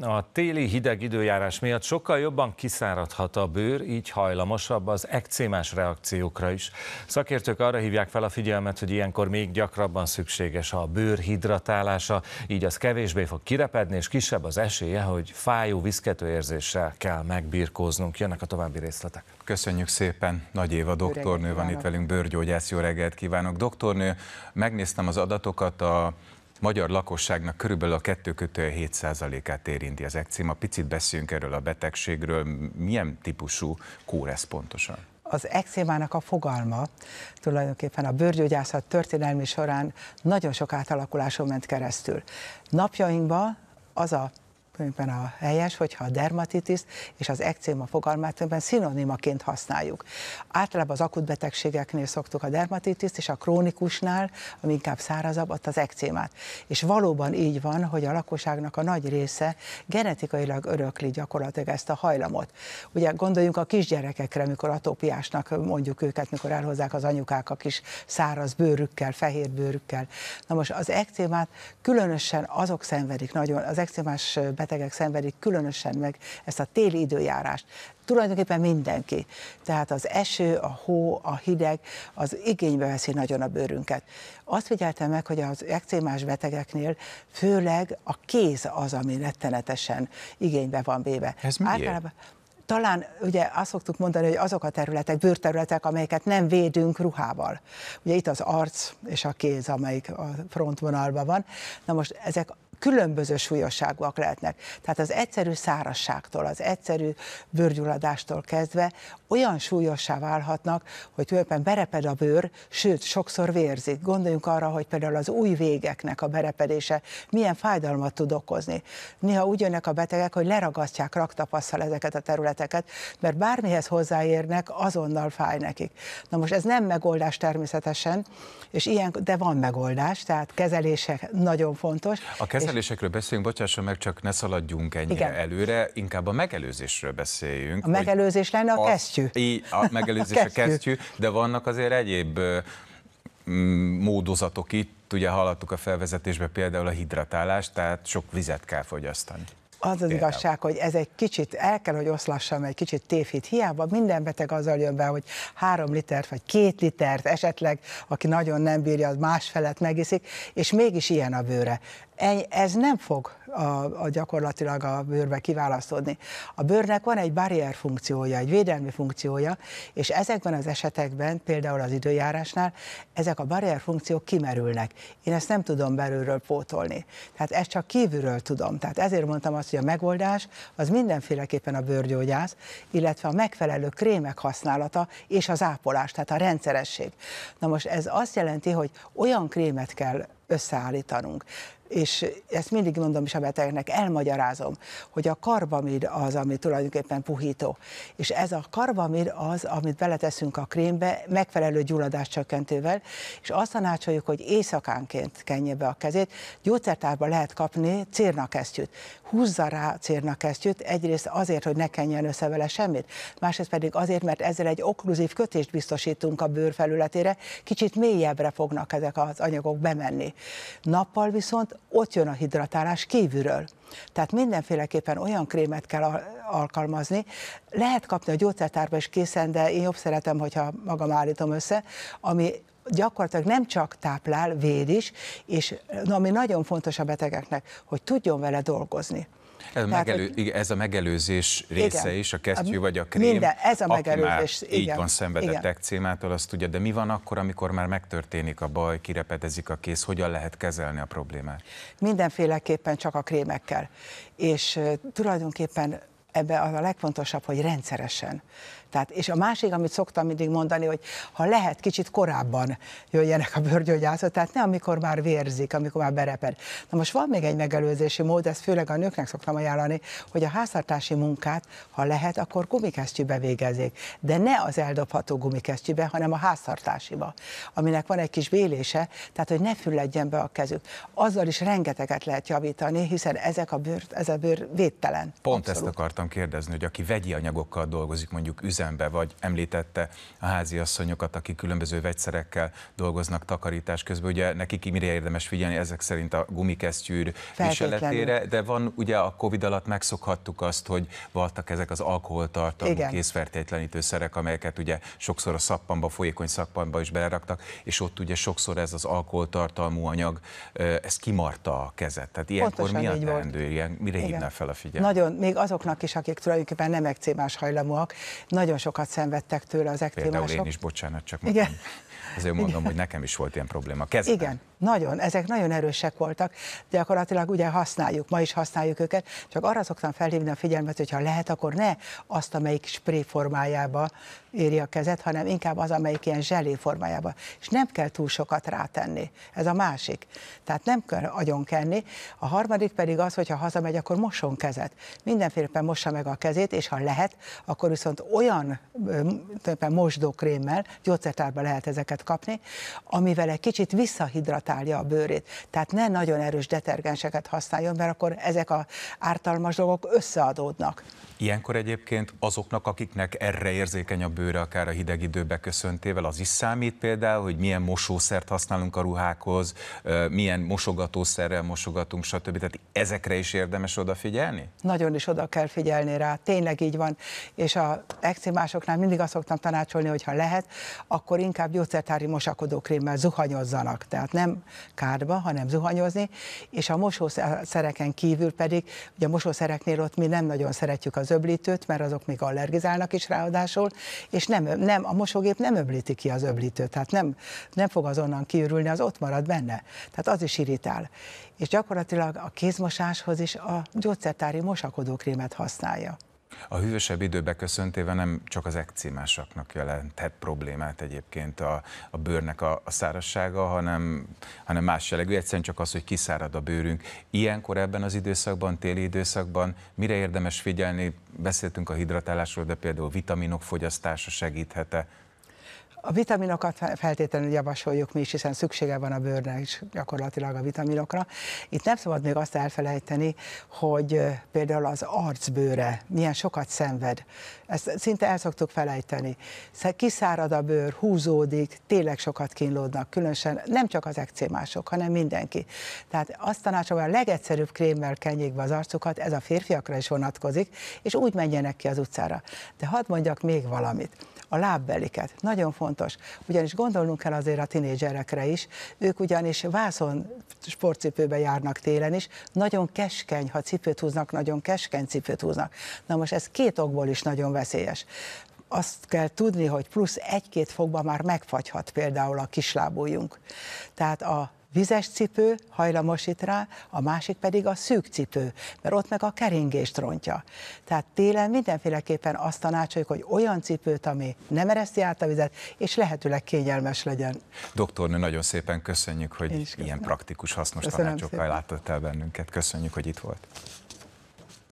A téli hideg időjárás miatt sokkal jobban kiszáradhat a bőr, így hajlamosabb az ekcémás reakciókra is. Szakértők arra hívják fel a figyelmet, hogy ilyenkor még gyakrabban szükséges a bőr hidratálása, így az kevésbé fog kirepedni, és kisebb az esélye, hogy fájó, viszkető érzéssel kell megbirkóznunk. Jönnek a további részletek. Köszönjük szépen. Nagy Éva doktornő van itt velünk, bőrgyógyász. Jó reggelt kívánok. Doktornő, megnéztem az adatokat a magyar lakosságnak körülbelül a 7 át érinti az ekcéma. Picit beszéljünk erről a betegségről, milyen típusú kór ez pontosan? az eczémának a fogalma tulajdonképpen a bőrgyógyászat történelmi során nagyon sok átalakuláson ment keresztül. Napjainkban az a tulajdonképpen a helyes, hogyha a dermatitis és az ekcéma fogalmát többen szinonimaként használjuk. Általában az akut betegségeknél szoktuk a dermatitiszt, és a krónikusnál, ami inkább szárazabb, ott az ekcémát. És valóban így van, hogy a lakosságnak a nagy része genetikailag örökli gyakorlatilag ezt a hajlamot. Ugye gondoljunk a kisgyerekekre, mikor atópiásnak mondjuk őket, mikor elhozzák az anyukák a kis száraz bőrükkel, fehér bőrükkel. Na most az ekcémát különösen azok szenvedik nagyon, az ekcémás betegek szenvedik különösen meg ezt a téli időjárást. Tulajdonképpen mindenki. Tehát az eső, a hó, a hideg, az igénybe veszi nagyon a bőrünket. Azt figyeltem meg, hogy az ekcémás betegeknél főleg a kéz az, ami rettenetesen igénybe van véve. Ez miért? Általában talán ugye azt szoktuk mondani, hogy azok a területek, bőrterületek, amelyeket nem védünk ruhával. Ugye itt az arc és a kéz, amelyik a frontvonalban van. Na most ezek különböző súlyosságúak lehetnek. Tehát az egyszerű szárasságtól, az egyszerű bőrgyulladástól kezdve olyan súlyossá válhatnak, hogy tulajdonképpen bereped a bőr, sőt, sokszor vérzik. Gondoljunk arra, hogy például az új végeknek a berepedése milyen fájdalmat tud okozni. Néha úgy jönnek a betegek, hogy leragasztják raktapasszal ezeket a területeket, mert bármihez hozzáérnek, azonnal fáj nekik. Na most ez nem megoldás természetesen, és ilyen, de van megoldás, tehát kezelések nagyon fontos. A kezel- kezelésekről beszélünk, bocsásson meg, csak ne szaladjunk ennyire Igen. előre, inkább a megelőzésről beszéljünk. A megelőzés lenne a, kesztyű. A, a megelőzés a kesztyű. a kesztyű, de vannak azért egyéb módozatok itt, ugye hallottuk a felvezetésbe például a hidratálást, tehát sok vizet kell fogyasztani. Az az igazság, hogy ez egy kicsit, el kell, hogy oszlassam, egy kicsit tévhit. Hiába minden beteg azzal jön be, hogy három litert, vagy két litert, esetleg, aki nagyon nem bírja, az másfelet megiszik, és mégis ilyen a bőre ez nem fog a, a gyakorlatilag a bőrbe kiválasztódni. A bőrnek van egy barrier funkciója, egy védelmi funkciója, és ezekben az esetekben, például az időjárásnál, ezek a barrier funkciók kimerülnek. Én ezt nem tudom belülről pótolni. Tehát ezt csak kívülről tudom. Tehát ezért mondtam azt, hogy a megoldás az mindenféleképpen a bőrgyógyász, illetve a megfelelő krémek használata és az ápolás, tehát a rendszeresség. Na most ez azt jelenti, hogy olyan krémet kell összeállítanunk. És ezt mindig mondom is a betegnek, elmagyarázom, hogy a karbamid az, ami tulajdonképpen puhító. És ez a karbamid az, amit beleteszünk a krémbe, megfelelő gyulladás csökkentővel, és azt tanácsoljuk, hogy éjszakánként kenje be a kezét. Gyógyszertárban lehet kapni cérnakesztyűt. Húzza rá cérnakesztyűt, egyrészt azért, hogy ne kenjen össze vele semmit, másrészt pedig azért, mert ezzel egy okkluzív kötést biztosítunk a bőr felületére, kicsit mélyebbre fognak ezek az anyagok bemenni. Nappal viszont ott jön a hidratálás kívülről. Tehát mindenféleképpen olyan krémet kell alkalmazni. Lehet kapni a gyógyszertárba is készen, de én jobb szeretem, hogyha magam állítom össze, ami gyakorlatilag nem csak táplál, véd is, és ami nagyon fontos a betegeknek, hogy tudjon vele dolgozni. Ez, Tehát, megelő, hogy, igen, ez a megelőzés része igen, is, a kesztyű a, vagy a krém. Minden, ez a megelőzés. Már igen, így van, szenvedett igen. ekcémától, azt tudja, de mi van akkor, amikor már megtörténik a baj, kirepedezik a kéz, hogyan lehet kezelni a problémát? Mindenféleképpen csak a krémekkel. És uh, tulajdonképpen ebben az a legfontosabb, hogy rendszeresen. Tehát, és a másik, amit szoktam mindig mondani, hogy ha lehet, kicsit korábban jöjjenek a bőrgyógyászat, tehát ne amikor már vérzik, amikor már bereped. Na most van még egy megelőzési mód, ezt főleg a nőknek szoktam ajánlani, hogy a háztartási munkát, ha lehet, akkor gumikesztyűbe végezzék. De ne az eldobható gumikesztyűbe, hanem a háztartásiba, aminek van egy kis bélése, tehát hogy ne fülledjen be a kezük. Azzal is rengeteget lehet javítani, hiszen ezek a bőr, ez a bőr védtelen. Pont Abszolút. ezt akartam kérdezni, hogy aki vegyi anyagokkal dolgozik, mondjuk üzem üzembe, vagy említette a házi asszonyokat, akik különböző vegyszerekkel dolgoznak takarítás közben. Ugye nekik mire érdemes figyelni ezek szerint a gumikesztyűr viseletére, de van ugye a Covid alatt megszokhattuk azt, hogy voltak ezek az alkoholtartalmú szerek amelyeket ugye sokszor a szappanba, folyékony szappanba is beleraktak, és ott ugye sokszor ez az alkoholtartalmú anyag, ez kimarta a kezet. Tehát ilyenkor Pontosan mi a teendő, ilyen, mire Igen. hívná fel a figyelmet? Nagyon, még azoknak is, akik tulajdonképpen nem ekcémás hajlamúak, nagyon nagyon sokat szenvedtek tőle az ektémások. Például én is, bocsánat, csak Igen. Azért mondom, Igen. hogy nekem is volt ilyen probléma. Kezdem. Igen, nagyon, ezek nagyon erősek voltak. Gyakorlatilag ugye használjuk, ma is használjuk őket, csak arra szoktam felhívni a figyelmet, hogy ha lehet, akkor ne azt, amelyik spré formájába éri a kezet, hanem inkább az, amelyik ilyen zselé formájába. És nem kell túl sokat rátenni. Ez a másik. Tehát nem kell agyon kenni. A harmadik pedig az, hogyha hazamegy, akkor moson kezet. Mindenféleképpen mossa meg a kezét, és ha lehet, akkor viszont olyan mosdókrémmel, gyógyszertárban lehet ezeket keverékeket kapni, amivel egy kicsit visszahidratálja a bőrét. Tehát ne nagyon erős detergenseket használjon, mert akkor ezek a ártalmas dolgok összeadódnak. Ilyenkor egyébként azoknak, akiknek erre érzékeny a bőre, akár a hideg időbe köszöntével, az is számít például, hogy milyen mosószert használunk a ruhákhoz, milyen mosogatószerrel mosogatunk, stb. Tehát ezekre is érdemes odafigyelni? Nagyon is oda kell figyelni rá, tényleg így van. És a eczimásoknál mindig azt szoktam tanácsolni, hogy ha lehet, akkor inkább gyógyszer hajtári mosakodókrémmel zuhanyozzanak, tehát nem kárba, hanem zuhanyozni, és a mosószereken kívül pedig, ugye a mosószereknél ott mi nem nagyon szeretjük az öblítőt, mert azok még allergizálnak is ráadásul, és nem, nem a mosógép nem öblíti ki az öblítőt, tehát nem, nem fog azonnan kiürülni, az ott marad benne, tehát az is irítál, És gyakorlatilag a kézmosáshoz is a gyógyszertári mosakodókrémet használja. A hűvösebb időbe köszöntéve nem csak az ekcímásaknak jelenthet problémát egyébként a, a bőrnek a, a szárassága, hanem, hanem más jellegű, egyszerűen csak az, hogy kiszárad a bőrünk. Ilyenkor ebben az időszakban, téli időszakban mire érdemes figyelni? Beszéltünk a hidratálásról, de például vitaminok fogyasztása segíthet a vitaminokat feltétlenül javasoljuk mi is, hiszen szüksége van a bőrnek is gyakorlatilag a vitaminokra. Itt nem szabad még azt elfelejteni, hogy például az arcbőre milyen sokat szenved. Ezt szinte el szoktuk felejteni. Kiszárad a bőr, húzódik, tényleg sokat kínlódnak, különösen nem csak az ekcémások, hanem mindenki. Tehát azt tanácsolom, hogy a legegyszerűbb krémmel kenjék be az arcukat, ez a férfiakra is vonatkozik, és úgy menjenek ki az utcára. De hadd mondjak még valamit. A lábbeliket. Nagyon fontos fontos. Ugyanis gondolnunk kell azért a tinédzserekre is, ők ugyanis vászon sportcipőbe járnak télen is, nagyon keskeny, ha cipőt húznak, nagyon keskeny cipőt húznak. Na most ez két okból is nagyon veszélyes azt kell tudni, hogy plusz egy-két fokban már megfagyhat például a kislábújunk. Tehát a vizes cipő hajlamosít rá, a másik pedig a szűk cipő, mert ott meg a keringést rontja. Tehát télen mindenféleképpen azt tanácsoljuk, hogy olyan cipőt, ami nem ereszti át a vizet, és lehetőleg kényelmes legyen. Doktornő, nagyon szépen köszönjük, hogy ilyen praktikus, hasznos tanácsokkal látott el bennünket. Köszönjük, hogy itt volt.